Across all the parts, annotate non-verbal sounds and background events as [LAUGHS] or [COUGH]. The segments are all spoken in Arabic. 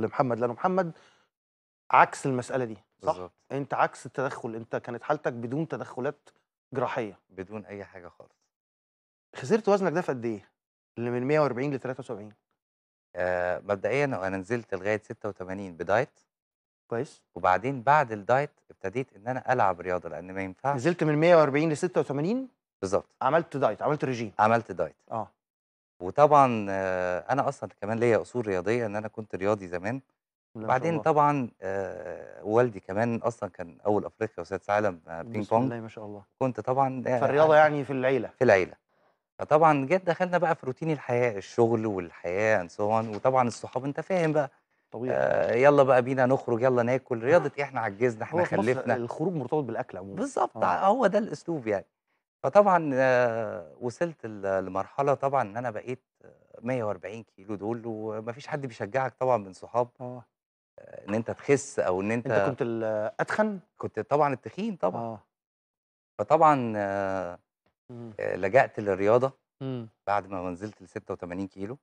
لمحمد لانه محمد عكس المساله دي صح بالزبط. انت عكس التدخل انت كانت حالتك بدون تدخلات جراحيه بدون اي حاجه خالص خسرت وزنك ده في قد ايه اللي من 140 ل 73 آه مبدئيا انا نزلت لغايه 86 بدايت كويس وبعدين بعد الدايت ابتديت ان انا العب رياضه لان ما ينفعش نزلت من 140 ل 86 بالظبط عملت دايت عملت ريجيم عملت دايت اه وطبعًا أنا أصلًا كمان ليّا أصول رياضية إن أنا كنت رياضي زمان، بعدين وبعدين طبعًا والدي كمان أصلًا كان أول أفريقيا وسادس عالم بينج بونج، الله ما شاء الله. كنت طبعًا في فالرياضة يعني في العيلة. في العيلة، فطبعًا جت دخلنا بقى في روتين الحياة، الشغل والحياة and so وطبعًا الصحاب أنت فاهم بقى، طبيعي. يلا بقى بينا نخرج، يلا ناكل، [LAUGHS] رياضة إيه؟ إحنا عجزنا، إحنا هو خلّفنا. الخروج مرتبط بالأكل عمومًا. بالظبط آه. هو ده الأسلوب يعني. فطبعًا وصلت لمرحلة طبعًا إن أنا بقيت 140 كيلو دول، ومفيش حد بيشجعك طبعًا من صحاب آه. إن أنت تخس أو إن أنت أنت كنت اتخن؟ كنت طبعًا التخين طبعًا. آه. فطبعًا لجأت للرياضة بعد ما نزلت ل86 كيلو،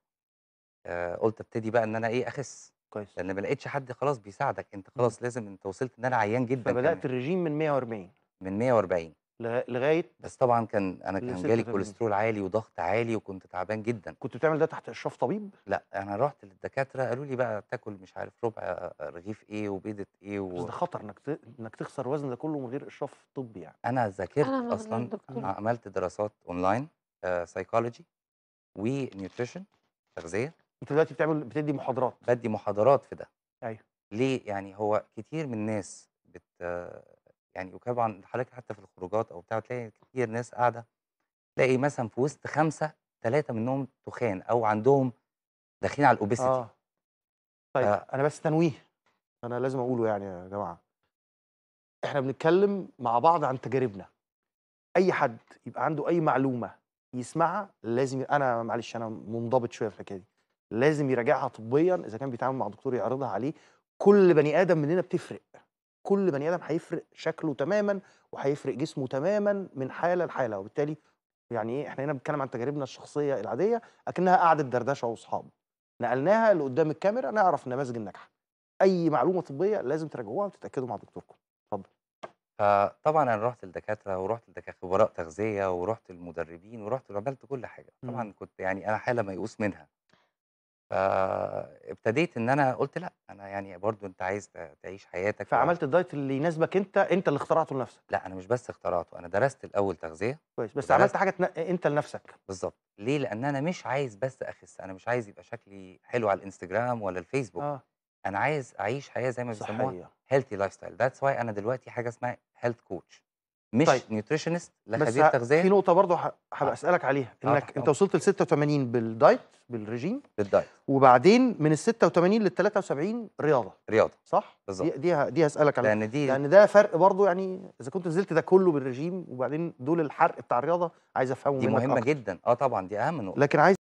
قُلت أبتدي بقى إن أنا إيه، أخس، كويس. لإن ما لقيتش حد خلاص بيساعدك، أنت خلاص لازم أنت وصلت إن أنا عيان جدًا كمان. فبدأت الرجيم من 140. من 140. لغايه بس طبعا كان انا كان جالي كوليسترول عالي وضغط عالي وكنت تعبان جدا كنت بتعمل ده تحت اشراف طبيب لا انا رحت للدكاتره قالوا لي بقى تاكل مش عارف ربع رغيف ايه وبيضه ايه و... بس ده خطر انك انك تخسر وزن ده كله من غير اشراف طبي يعني انا ذاكرت اصلا عملت دراسات اونلاين سايكولوجي ونيوتريشن تغذيه انت دلوقتي بتعمل بتدي محاضرات بدي محاضرات في ده ايوه ليه يعني هو كتير من الناس بت يعني وطبعا حضرتك حتى في الخروجات او بتاع تلاقي كتير ناس قاعده تلاقي مثلا في وسط خمسه ثلاثه منهم تخان او عندهم داخلين على الاوبيستي. آه. طيب آه. انا بس تنويه انا لازم اقوله يعني يا جماعه احنا بنتكلم مع بعض عن تجاربنا اي حد يبقى عنده اي معلومه يسمعها لازم انا معلش انا منضبط شويه في الحكايه دي لازم يراجعها طبيا اذا كان بيتعامل مع دكتور يعرضها عليه كل بني ادم مننا بتفرق كل بني ادم هيفرق شكله تماما وهيفرق جسمه تماما من حاله لحاله وبالتالي يعني ايه احنا هنا بنتكلم عن تجاربنا الشخصيه العاديه اكنها قعده دردشه واصحاب نقلناها لقدام الكاميرا نعرف النماذج الناجحه اي معلومه طبيه لازم تراجعوها وتتاكدوا مع دكتوركم اتفضل فطبعا انا رحت للدكاتره ورحت لخبراء تغذيه ورحت للمدربين ورحت وعملت كل حاجه طبعا كنت يعني انا حاله ميؤوس منها فابتديت إن أنا قُلت لأ، أنا يعني برضه أنت عايز تعيش حياتك و فعملت الدايت اللي يناسبك أنت، أنت اللي اخترعته لنفسك. لأ، أنا مش بس اخترعته، أنا درست الأول تغذية كويس، بس عملت حاجة تن أنت لنفسك. بالظبط ليه؟ لأن أنا مش عايز بس أخِس، أنا مش عايز يبقى شكلي حلو على الإنستجرام ولا الفيسبوك، آه. أنا عايز أعيش حياة زي ما بيسموها هيلثي لايف ستايل ذاتس واي أنا دلوقتي حاجة اسمها هيلث كوتش مش طيب. نيوتريشنست لا خبير تغذيه في نقطه برضه هبقى آه. اسالك عليها آه، انك آه. انت وصلت ل 86 بالدايت بالرجيم بالدايت وبعدين من ال 86 لل 73 رياضه رياضه صح بالظبط دي دي, دي هسالك عليها لان دي لان ده فرق برضه يعني اذا كنت نزلت ده كله بالرجيم وبعدين دول الحرق بتاع الرياضه عايز افهمه دي منك مهمه أكتر. جدا اه طبعا دي اهم نقطه لكن عايز